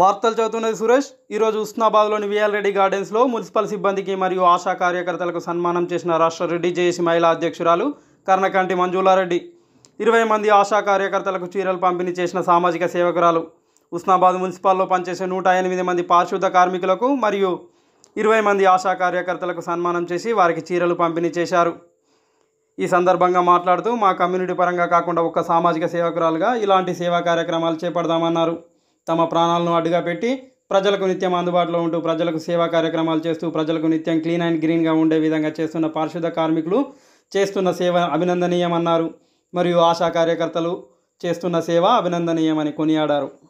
వార్తలు చదువుతున్నది సురేష్ ఈరోజు ఉస్నాబాద్లోని విఎల్ రెడ్డి గార్డెన్స్లో మున్సిపల్ సిబ్బందికి మరియు ఆశా కార్యకర్తలకు సన్మానం చేసిన రాష్ట్ర రెడ్డి జేఏసీ మహిళా అధ్యక్షురాలు కర్ణకంటి మంజులారెడ్డి ఇరవై మంది ఆశా కార్యకర్తలకు చీరలు పంపిణీ చేసిన సామాజిక సేవకురాలు ఉస్నాబాద్ మున్సిపాల్లో పనిచేసే నూట ఎనిమిది మంది పారిశుద్ధ కార్మికులకు మరియు ఇరవై మంది ఆశా కార్యకర్తలకు సన్మానం చేసి వారికి చీరలు పంపిణీ చేశారు ఈ సందర్భంగా మాట్లాడుతూ మా కమ్యూనిటీ పరంగా కాకుండా ఒక సామాజిక సేవకురాలుగా ఇలాంటి సేవా కార్యక్రమాలు చేపడదామన్నారు తమ ప్రాణాలను అడ్డుగా పెట్టి ప్రజలకు నిత్యం అందుబాటులో ఉంటూ ప్రజలకు సేవా కార్యక్రమాలు చేస్తూ ప్రజలకు నిత్యం క్లీన్ అండ్ గ్రీన్గా ఉండే విధంగా చేస్తున్న పారిశుద్ధ కార్మికులు చేస్తున్న సేవ అభినందనీయమన్నారు మరియు ఆశా కార్యకర్తలు చేస్తున్న సేవ అభినందనీయమని కొనియాడారు